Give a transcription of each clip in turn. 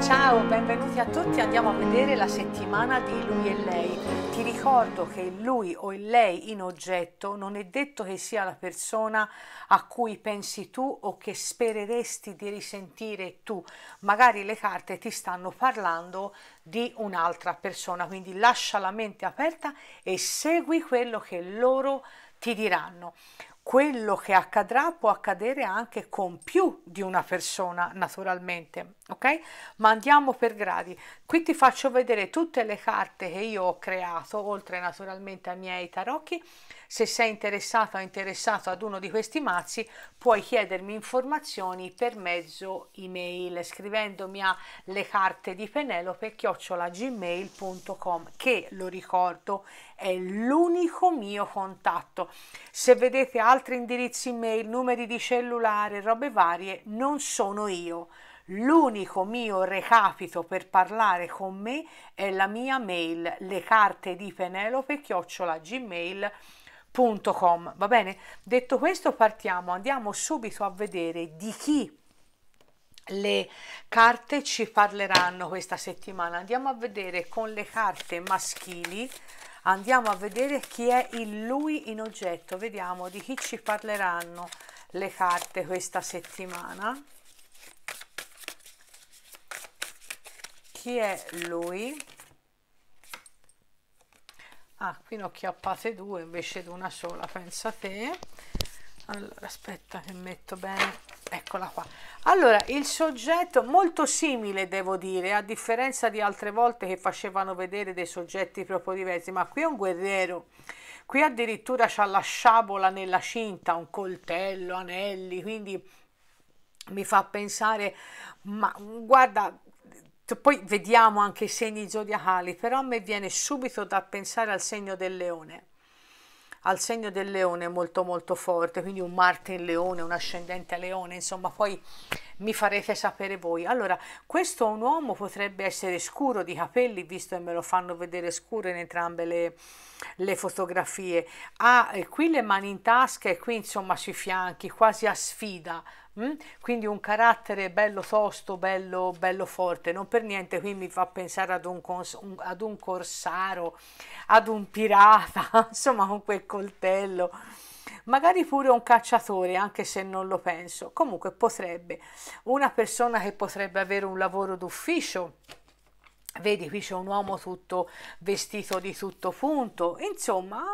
Ciao, benvenuti a tutti, andiamo a vedere la settimana di lui e lei. Ti ricordo che il lui o il lei in oggetto non è detto che sia la persona a cui pensi tu o che spereresti di risentire tu, magari le carte ti stanno parlando di un'altra persona, quindi lascia la mente aperta e segui quello che loro ti diranno. Quello che accadrà può accadere anche con più di una persona, naturalmente ok ma andiamo per gradi qui ti faccio vedere tutte le carte che io ho creato oltre naturalmente ai miei tarocchi se sei interessato o interessato ad uno di questi mazzi puoi chiedermi informazioni per mezzo email scrivendomi a le carte di penelope chiocciola gmail.com che lo ricordo è l'unico mio contatto se vedete altri indirizzi email numeri di cellulare robe varie non sono io L'unico mio recapito per parlare con me è la mia mail, le carte di Penelope chiocciola gmail.com. Va bene? Detto questo, partiamo, andiamo subito a vedere di chi le carte ci parleranno questa settimana. Andiamo a vedere con le carte maschili andiamo a vedere chi è il lui in oggetto, vediamo di chi ci parleranno le carte questa settimana. chi è lui ah qui ne ho chiappate due invece di una sola pensa te allora aspetta che metto bene eccola qua allora il soggetto molto simile devo dire a differenza di altre volte che facevano vedere dei soggetti proprio diversi ma qui è un guerriero qui addirittura c'ha la sciabola nella cinta un coltello anelli quindi mi fa pensare ma guarda poi vediamo anche i segni zodiacali, però a me viene subito da pensare al segno del leone, al segno del leone molto molto forte, quindi un Marte in leone, un ascendente leone, insomma poi mi farete sapere voi. Allora, questo è un uomo potrebbe essere scuro di capelli, visto che me lo fanno vedere scuro in entrambe le, le fotografie, ha eh, qui le mani in tasca e qui insomma sui fianchi, quasi a sfida, Mm? Quindi un carattere bello tosto, bello, bello forte, non per niente qui mi fa pensare ad un, cons- un, ad un corsaro, ad un pirata, insomma con quel coltello, magari pure un cacciatore anche se non lo penso, comunque potrebbe, una persona che potrebbe avere un lavoro d'ufficio, vedi qui c'è un uomo tutto vestito di tutto punto, insomma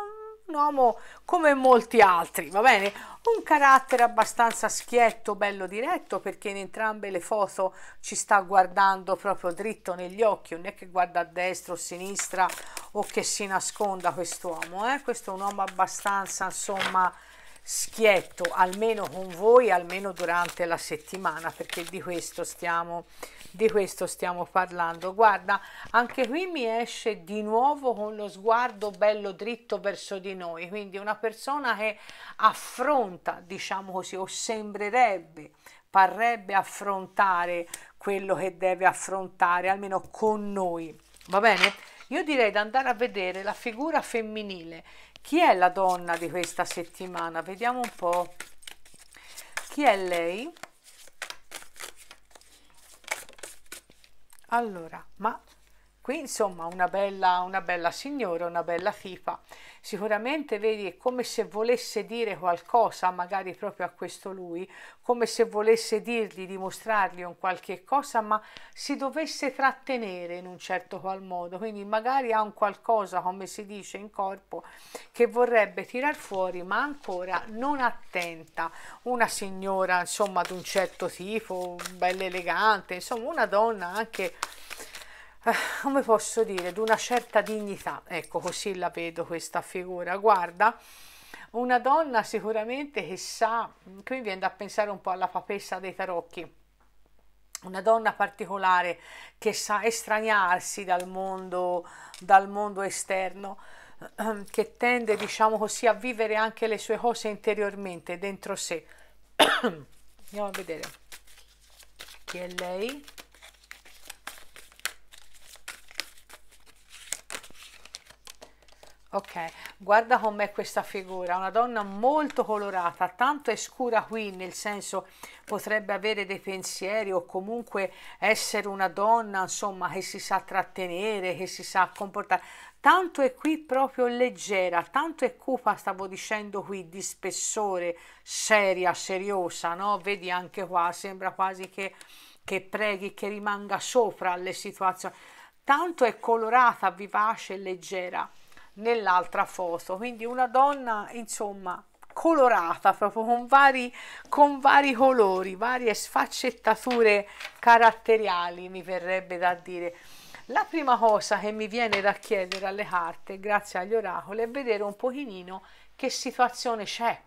un uomo come molti altri, va bene? Un carattere abbastanza schietto, bello diretto, perché in entrambe le foto ci sta guardando proprio dritto negli occhi, non è che guarda a destra o a sinistra o che si nasconda quest'uomo, eh? Questo è un uomo abbastanza, insomma, schietto almeno con voi almeno durante la settimana perché di questo stiamo di questo stiamo parlando guarda anche qui mi esce di nuovo con lo sguardo bello dritto verso di noi quindi una persona che affronta diciamo così o sembrerebbe parrebbe affrontare quello che deve affrontare almeno con noi va bene io direi di andare a vedere la figura femminile chi è la donna di questa settimana? Vediamo un po'. Chi è lei? Allora, ma qui insomma una bella, una bella signora, una bella fifa. sicuramente vedi è come se volesse dire qualcosa magari proprio a questo lui, come se volesse dirgli, dimostrargli un qualche cosa ma si dovesse trattenere in un certo qual modo, quindi magari ha un qualcosa come si dice in corpo che vorrebbe tirar fuori ma ancora non attenta, una signora insomma di un certo tipo, bella elegante, insomma una donna anche Ah, come posso dire, di una certa dignità, ecco così la vedo questa figura, guarda, una donna sicuramente che sa, qui viene da pensare un po' alla papessa dei tarocchi, una donna particolare che sa estraniarsi dal mondo, dal mondo esterno, che tende, diciamo così, a vivere anche le sue cose interiormente, dentro sé. Andiamo a vedere chi è lei. ok guarda com'è questa figura una donna molto colorata tanto è scura qui nel senso potrebbe avere dei pensieri o comunque essere una donna insomma che si sa trattenere che si sa comportare tanto è qui proprio leggera tanto è cupa stavo dicendo qui di spessore seria seriosa no vedi anche qua sembra quasi che che preghi che rimanga sopra alle situazioni tanto è colorata vivace leggera nell'altra foto quindi una donna insomma colorata proprio con vari, con vari colori varie sfaccettature caratteriali mi verrebbe da dire la prima cosa che mi viene da chiedere alle carte grazie agli oracoli è vedere un pochino che situazione c'è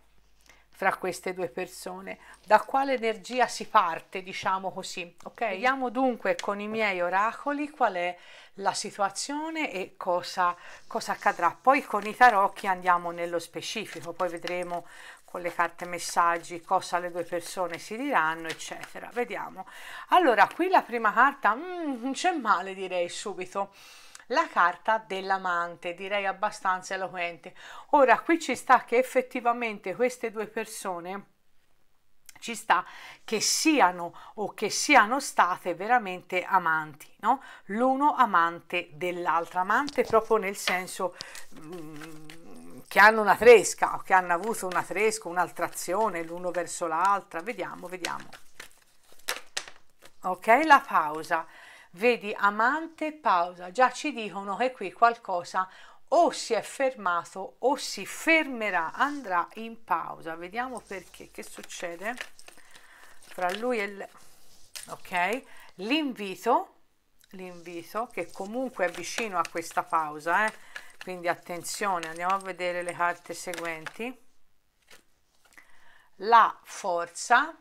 fra queste due persone, da quale energia si parte, diciamo così, ok? Vediamo dunque con i miei oracoli qual è la situazione e cosa, cosa accadrà. Poi con i tarocchi andiamo nello specifico, poi vedremo con le carte messaggi cosa le due persone si diranno, eccetera. Vediamo. Allora, qui la prima carta, mm, c'è male direi subito la carta dell'amante, direi abbastanza eloquente. Ora qui ci sta che effettivamente queste due persone ci sta che siano o che siano state veramente amanti, no? L'uno amante dell'altra, amante proprio nel senso mm, che hanno una fresca o che hanno avuto una fresca, un'altrazione l'uno verso l'altra. Vediamo, vediamo. Ok, la pausa. Vedi, amante, pausa, già ci dicono che qui qualcosa o si è fermato o si fermerà, andrà in pausa. Vediamo perché, che succede fra lui e il... ok? L'invito, l'invito che comunque è vicino a questa pausa, eh? quindi attenzione, andiamo a vedere le carte seguenti. La forza,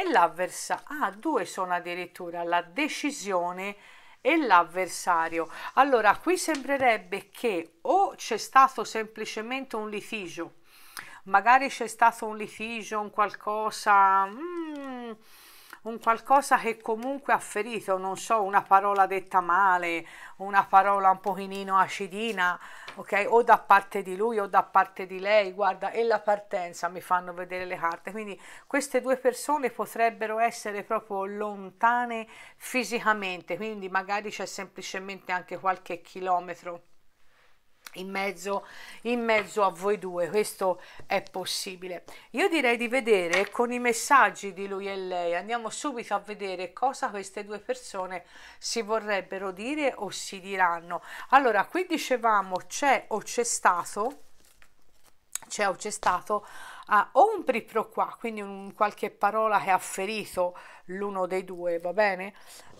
e l'avversario. Ah, due sono addirittura la decisione e l'avversario. Allora, qui sembrerebbe che o c'è stato semplicemente un litigio, magari c'è stato un litigio, un qualcosa... Mm, un qualcosa che comunque ha ferito, non so, una parola detta male, una parola un pochino acidina, ok? O da parte di lui o da parte di lei, guarda, e la partenza mi fanno vedere le carte, quindi queste due persone potrebbero essere proprio lontane fisicamente, quindi magari c'è semplicemente anche qualche chilometro in mezzo, in mezzo a voi due, questo è possibile. Io direi di vedere con i messaggi di lui e lei, andiamo subito a vedere cosa queste due persone si vorrebbero dire o si diranno. Allora, qui dicevamo c'è o c'è stato, c'è o c'è stato ah, o un pri qua, quindi un, qualche parola che ha ferito l'uno dei due, va bene?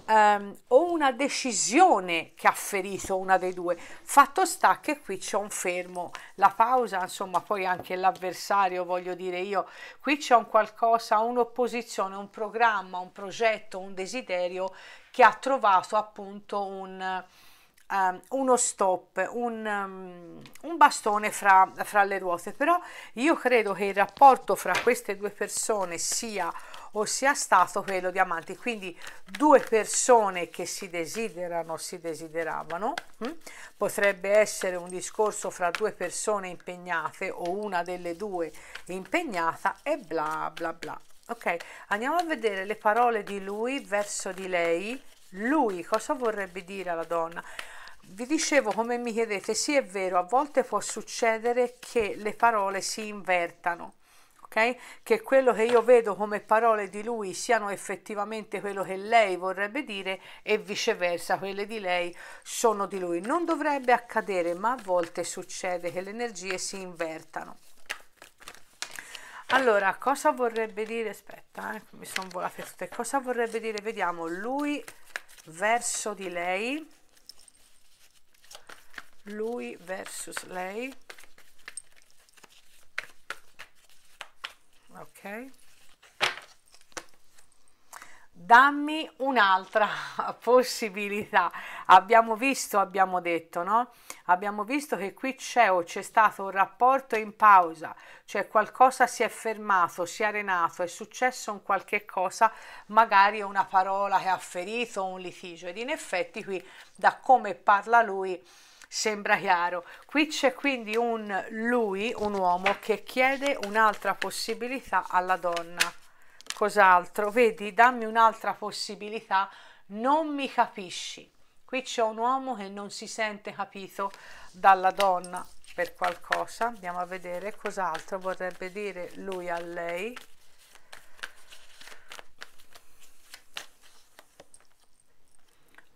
ehm, o una decisione che ha ferito una dei due. Fatto sta che qui c'è un fermo, la pausa, insomma, poi anche l'avversario, voglio dire io, qui c'è un qualcosa, un'opposizione, un programma, un progetto, un desiderio che ha trovato appunto un Ehm, uno stop, un, ehm, un bastone fra, fra, le ruote, però io credo che il rapporto fra queste due persone sia o sia stato quello di amanti, quindi due persone che si desiderano, si desideravano, hm? potrebbe essere un discorso fra due persone impegnate o una delle due impegnata e bla bla bla. Ok, andiamo a vedere le parole di lui verso di lei. Lui cosa vorrebbe dire alla donna? vi dicevo come mi chiedete, sì è vero, a volte può succedere che le parole si invertano, ok? Che quello che io vedo come parole di lui siano effettivamente quello che lei vorrebbe dire e viceversa, quelle di lei sono di lui. Non dovrebbe accadere, ma a volte succede che le energie si invertano. Allora, cosa vorrebbe dire? Aspetta, eh, mi sono volate tutte. Cosa vorrebbe dire? Vediamo, lui verso di lei lui versus lei ok dammi un'altra possibilità abbiamo visto abbiamo detto no abbiamo visto che qui c'è o c'è stato un rapporto in pausa cioè qualcosa si è fermato si è arenato è successo un qualche cosa magari una parola che ha ferito un litigio ed in effetti qui da come parla lui sembra chiaro qui c'è quindi un lui un uomo che chiede un'altra possibilità alla donna cos'altro vedi dammi un'altra possibilità non mi capisci qui c'è un uomo che non si sente capito dalla donna per qualcosa andiamo a vedere cos'altro vorrebbe dire lui a lei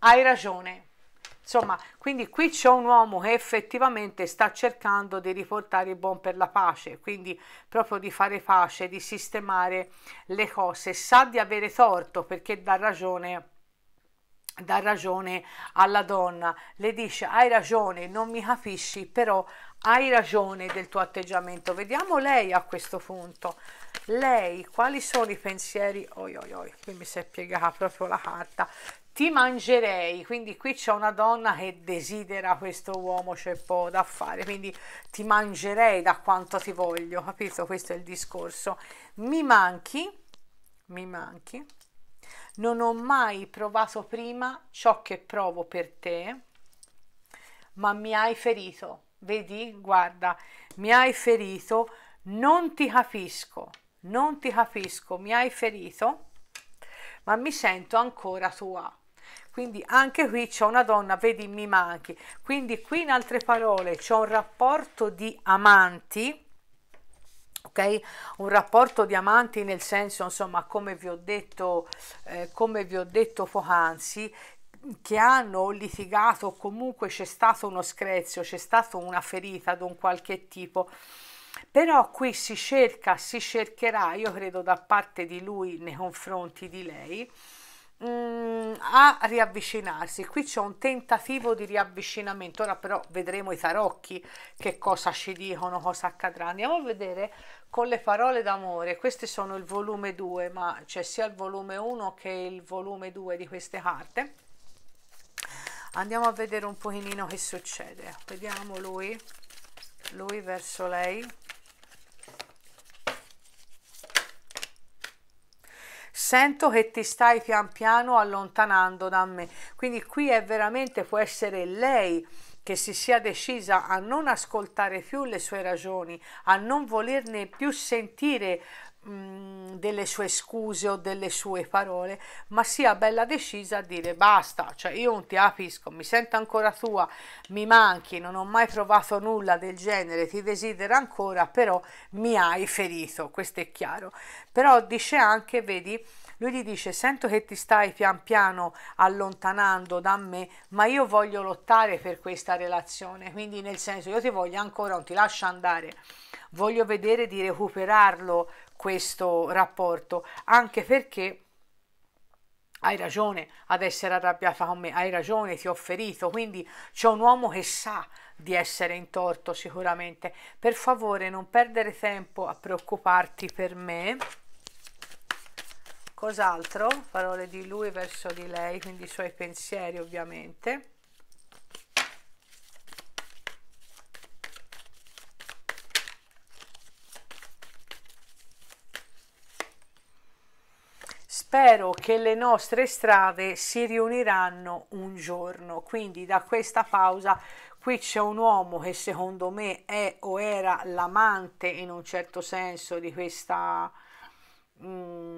hai ragione Insomma, quindi qui c'è un uomo che effettivamente sta cercando di riportare il buon per la pace, quindi proprio di fare pace, di sistemare le cose. Sa di avere torto perché dà ragione dà ragione alla donna, le dice hai ragione, non mi capisci, però hai ragione del tuo atteggiamento. Vediamo lei a questo punto. Lei, quali sono i pensieri? Oi, oi, oi, qui mi si è piegata proprio la carta ti mangerei, quindi qui c'è una donna che desidera questo uomo, c'è poco da fare, quindi ti mangerei da quanto ti voglio, capito? Questo è il discorso. Mi manchi, mi manchi, non ho mai provato prima ciò che provo per te, ma mi hai ferito, vedi, guarda, mi hai ferito, non ti capisco, non ti capisco, mi hai ferito, ma mi sento ancora tua quindi anche qui c'è una donna vedi mi manchi quindi qui in altre parole c'è un rapporto di amanti ok un rapporto di amanti nel senso insomma come vi ho detto eh, come vi ho detto poc'anzi che hanno litigato comunque c'è stato uno screzio c'è stata una ferita di un qualche tipo però qui si cerca si cercherà io credo da parte di lui nei confronti di lei mm, a riavvicinarsi qui c'è un tentativo di riavvicinamento ora però vedremo i tarocchi che cosa ci dicono cosa accadrà andiamo a vedere con le parole d'amore questi sono il volume 2 ma c'è sia il volume 1 che il volume 2 di queste carte andiamo a vedere un pochino che succede vediamo lui lui verso lei sento che ti stai pian piano allontanando da me. Quindi qui è veramente, può essere lei che si sia decisa a non ascoltare più le sue ragioni, a non volerne più sentire delle sue scuse o delle sue parole, ma sia bella decisa a dire basta, cioè io non ti apisco, mi sento ancora tua, mi manchi, non ho mai provato nulla del genere, ti desidero ancora, però mi hai ferito, questo è chiaro. Però dice anche, vedi, lui gli dice sento che ti stai pian piano allontanando da me ma io voglio lottare per questa relazione quindi nel senso io ti voglio ancora non ti lascio andare voglio vedere di recuperarlo questo rapporto, anche perché hai ragione ad essere arrabbiata con me, hai ragione, ti ho ferito, quindi c'è un uomo che sa di essere in torto sicuramente. Per favore non perdere tempo a preoccuparti per me. Cos'altro? Parole di lui verso di lei, quindi i suoi pensieri ovviamente. spero che le nostre strade si riuniranno un giorno, quindi da questa pausa qui c'è un uomo che secondo me è o era l'amante in un certo senso di questa... Mh, mm,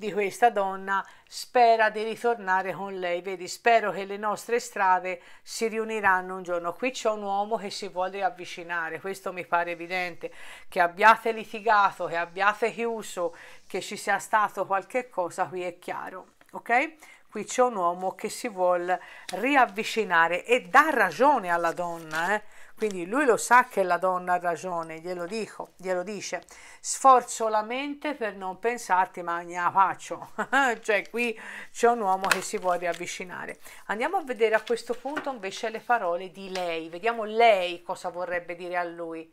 di questa donna spera di ritornare con lei. Vedi, spero che le nostre strade si riuniranno un giorno. Qui c'è un uomo che si vuole avvicinare, questo mi pare evidente. Che abbiate litigato, che abbiate chiuso, che ci sia stato qualche cosa, qui è chiaro, ok? Qui c'è un uomo che si vuole riavvicinare e dà ragione alla donna, eh? Quindi lui lo sa che la donna ha ragione, glielo dico, glielo dice. Sforzo la mente per non pensarti, ma ne la faccio. cioè qui c'è un uomo che si vuole avvicinare. Andiamo a vedere a questo punto invece le parole di lei. Vediamo lei cosa vorrebbe dire a lui.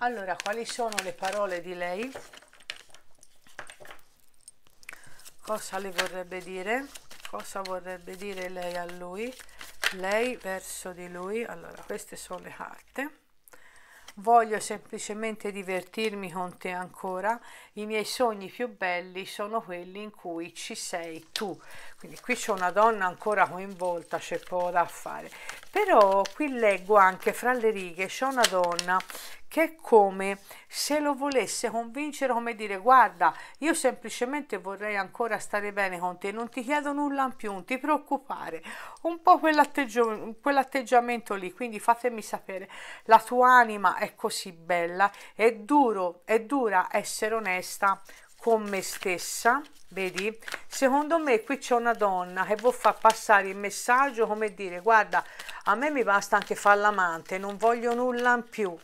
Allora, quali sono le parole di lei? Cosa le vorrebbe dire? Cosa vorrebbe dire lei a lui? lei verso di lui allora queste sono le carte voglio semplicemente divertirmi con te ancora, i miei sogni più belli sono quelli in cui ci sei tu. Quindi qui c'è una donna ancora coinvolta, c'è poco da fare però qui leggo anche fra le righe c'è una donna che è come se lo volesse convincere come dire guarda io semplicemente vorrei ancora stare bene con te non ti chiedo nulla in più non ti preoccupare un po' quell'atteggiamento, quell'atteggiamento lì quindi fatemi sapere la tua anima è così bella è duro è dura essere onesta con me stessa, vedi? Secondo me qui c'è una donna che vuol far passare il messaggio come dire guarda a me mi basta anche fare l'amante, non voglio nulla in più,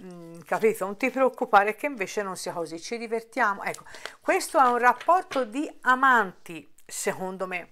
Mm, capito? Non ti preoccupare che invece non sia così, ci divertiamo. Ecco, questo è un rapporto di amanti, secondo me.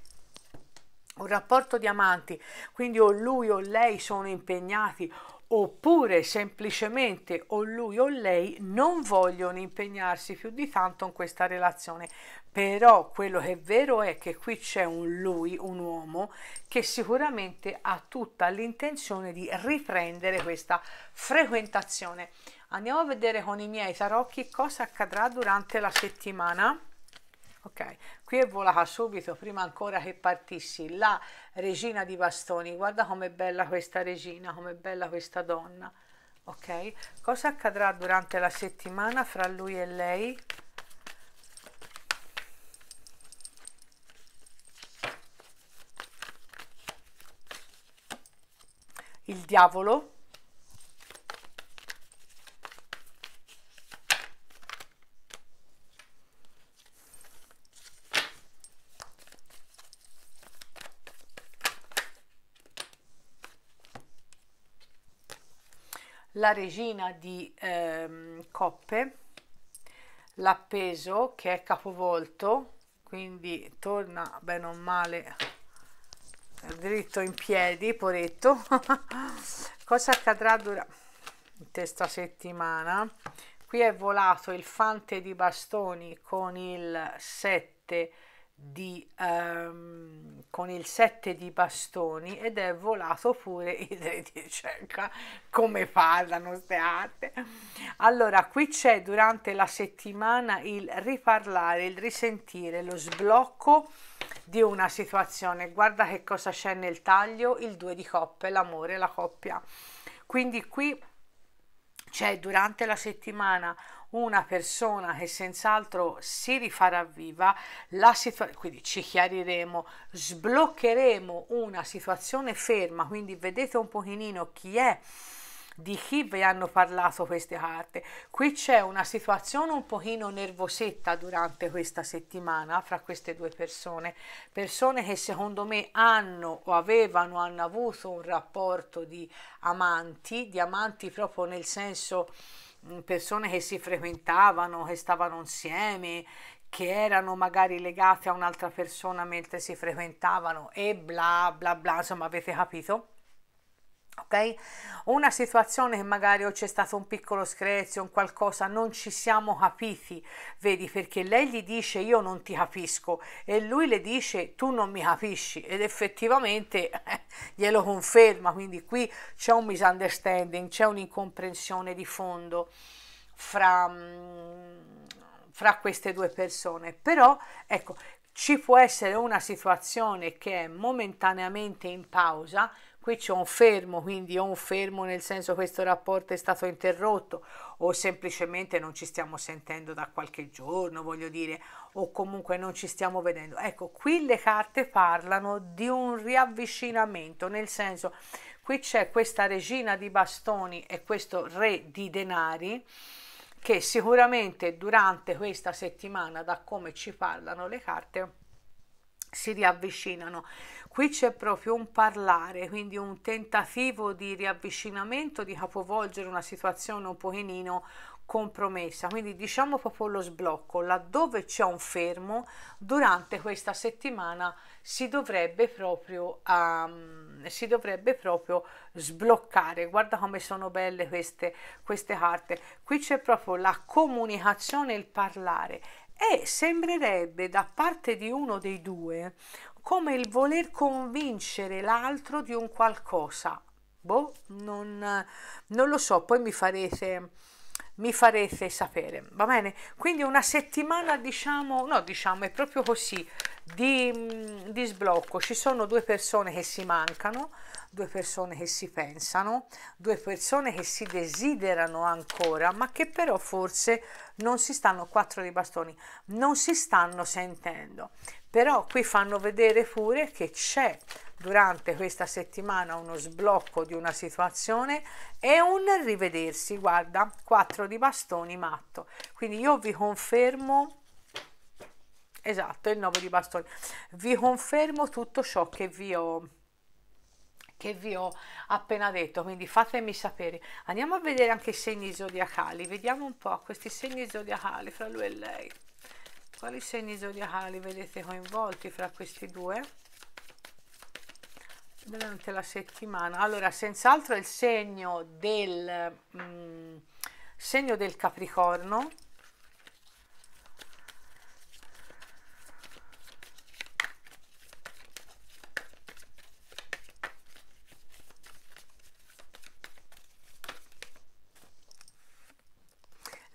Un rapporto di amanti, quindi o lui o lei sono impegnati oppure semplicemente o lui o lei non vogliono impegnarsi più di tanto in questa relazione. Però quello che è vero è che qui c'è un lui, un uomo, che sicuramente ha tutta l'intenzione di riprendere questa frequentazione. Andiamo a vedere con i miei tarocchi cosa accadrà durante la settimana ok qui è volata subito prima ancora che partissi la regina di bastoni guarda com'è bella questa regina com'è bella questa donna ok cosa accadrà durante la settimana fra lui e lei il diavolo la regina di ehm, coppe l'appeso che è capovolto quindi torna bene o male dritto in piedi poretto cosa accadrà durante questa settimana qui è volato il fante di bastoni con il 7 di, um, con il 7 di bastoni ed è volato pure il re di cieca come parlano ste arte allora qui c'è durante la settimana il riparlare il risentire lo sblocco di una situazione guarda che cosa c'è nel taglio il 2 di coppe l'amore la coppia quindi qui c'è cioè, durante la settimana una persona che senz'altro si rifarà viva, la situa- quindi ci chiariremo, sbloccheremo una situazione ferma, quindi vedete un pochino chi è di chi vi hanno parlato queste carte. Qui c'è una situazione un pochino nervosetta durante questa settimana fra queste due persone, persone che secondo me hanno o avevano, hanno avuto un rapporto di amanti, di amanti proprio nel senso persone che si frequentavano, che stavano insieme, che erano magari legate a un'altra persona mentre si frequentavano e bla bla bla, insomma avete capito? ok? Una situazione che magari o c'è stato un piccolo screzio, un qualcosa, non ci siamo capiti, vedi, perché lei gli dice io non ti capisco e lui le dice tu non mi capisci ed effettivamente eh, glielo conferma, quindi qui c'è un misunderstanding, c'è un'incomprensione di fondo fra, mm, fra queste due persone, però ecco, ci può essere una situazione che è momentaneamente in pausa, qui c'è un fermo, quindi o un fermo nel senso questo rapporto è stato interrotto o semplicemente non ci stiamo sentendo da qualche giorno, voglio dire, o comunque non ci stiamo vedendo. Ecco, qui le carte parlano di un riavvicinamento, nel senso qui c'è questa regina di bastoni e questo re di denari che sicuramente durante questa settimana, da come ci parlano le carte, si riavvicinano. Qui c'è proprio un parlare, quindi un tentativo di riavvicinamento, di capovolgere una situazione un pochino compromessa. Quindi diciamo proprio lo sblocco, laddove c'è un fermo, durante questa settimana si dovrebbe proprio, um, si dovrebbe proprio sbloccare. Guarda come sono belle queste, queste carte. Qui c'è proprio la comunicazione, il parlare e sembrerebbe da parte di uno dei due come il voler convincere l'altro di un qualcosa. Boh, non, non lo so, poi mi farete mi farete sapere, va bene? Quindi una settimana, diciamo, no, diciamo, è proprio così, di, mm, di sblocco ci sono due persone che si mancano due persone che si pensano due persone che si desiderano ancora ma che però forse non si stanno quattro di bastoni non si stanno sentendo però qui fanno vedere pure che c'è durante questa settimana uno sblocco di una situazione e un rivedersi guarda quattro di bastoni matto quindi io vi confermo esatto il 9 di bastoni vi confermo tutto ciò che vi ho che vi ho appena detto quindi fatemi sapere andiamo a vedere anche i segni zodiacali vediamo un po' questi segni zodiacali fra lui e lei quali segni zodiacali vedete coinvolti fra questi due durante la settimana allora senz'altro il segno del mm, segno del capricorno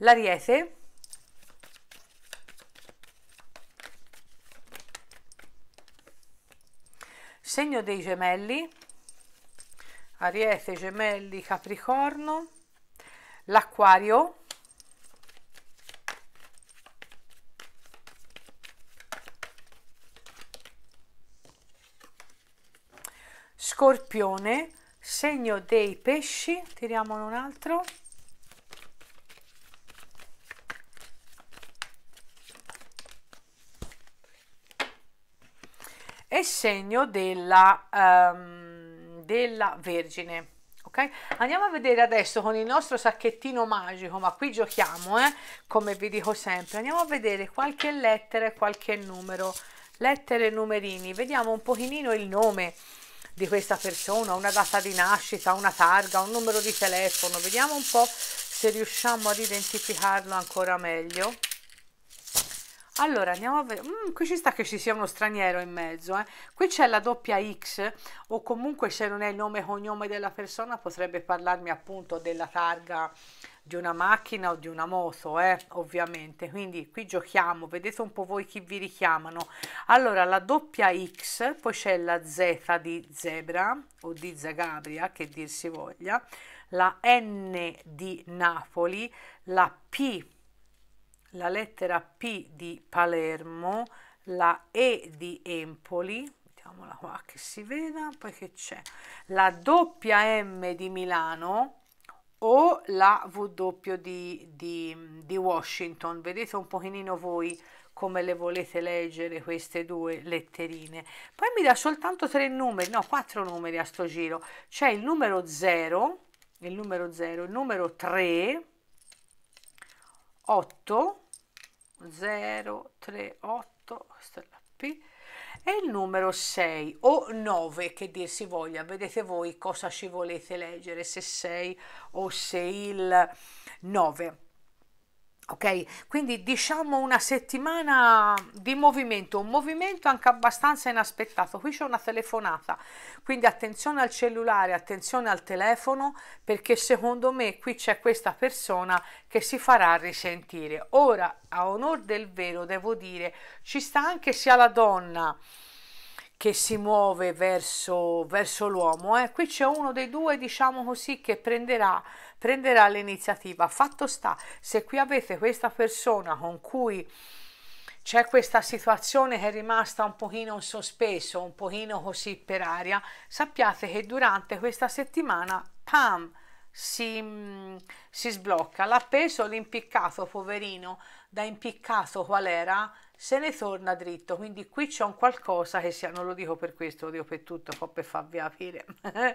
l'ariete, segno dei gemelli, ariete, gemelli, capricorno, l'acquario, scorpione, segno dei pesci, tiriamone un altro, segno della, um, della Vergine. Okay? Andiamo a vedere adesso con il nostro sacchettino magico, ma qui giochiamo, eh? come vi dico sempre. Andiamo a vedere qualche lettera e qualche numero, lettere e numerini. Vediamo un pochino il nome di questa persona, una data di nascita, una targa, un numero di telefono. Vediamo un po' se riusciamo ad identificarlo ancora meglio. Allora andiamo a vedere, mm, qui ci sta che ci sia uno straniero in mezzo, eh. qui c'è la doppia X o comunque se non è il nome e cognome della persona potrebbe parlarmi appunto della targa di una macchina o di una moto, eh, ovviamente. Quindi qui giochiamo, vedete un po' voi chi vi richiamano. Allora, la doppia X, poi c'è la Z di zebra o di Zagabria, che dir si voglia, la N di Napoli, la P la lettera P di Palermo, la E di Empoli, mettiamola qua che si veda, poi che c'è, la doppia M di Milano o la W di, di, di Washington. Vedete un pochino voi come le volete leggere queste due letterine. Poi mi dà soltanto tre numeri, no, quattro numeri a sto giro. C'è il numero 0, il numero 0, il numero 3, 8, 038 stella P e il numero 6 o 9 che dir si voglia, vedete voi cosa ci volete leggere, se 6 o se il 9 ok? Quindi diciamo una settimana di movimento, un movimento anche abbastanza inaspettato. Qui c'è una telefonata, quindi attenzione al cellulare, attenzione al telefono, perché secondo me qui c'è questa persona che si farà risentire. Ora, a onor del vero, devo dire, ci sta anche sia la donna che si muove verso, verso l'uomo. Eh. Qui c'è uno dei due, diciamo così, che prenderà, prenderà l'iniziativa. Fatto sta, se qui avete questa persona con cui c'è questa situazione che è rimasta un pochino in sospeso, un pochino così per aria, sappiate che durante questa settimana, pam, si, si sblocca. L'appeso, l'impiccato, poverino, da impiccato qual era? se ne torna dritto quindi qui c'è un qualcosa che sia non lo dico per questo lo dico per tutto un per farvi capire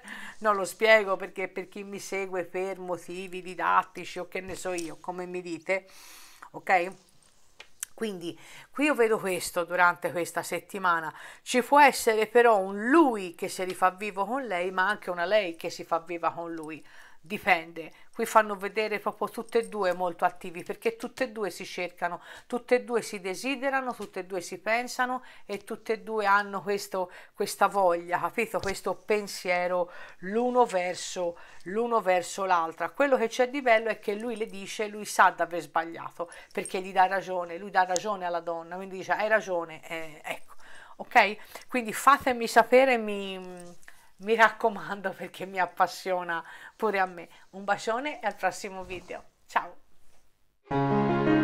non lo spiego perché per chi mi segue per motivi didattici o che ne so io come mi dite ok quindi qui io vedo questo durante questa settimana. Ci può essere però un lui che si rifà vivo con lei, ma anche una lei che si fa viva con lui dipende. Qui fanno vedere proprio tutte e due molto attivi perché tutte e due si cercano, tutte e due si desiderano, tutte e due si pensano e tutte e due hanno questo, questa voglia, capito? Questo pensiero l'uno verso, l'uno verso l'altra. Quello che c'è di bello è che lui le dice, lui sa di aver sbagliato perché gli dà ragione, lui dà ragione alla donna, quindi dice hai ragione, eh, ecco. Ok? Quindi fatemi sapere, mi mi raccomando perché mi appassiona pure a me. Un bacione e al prossimo video. Ciao!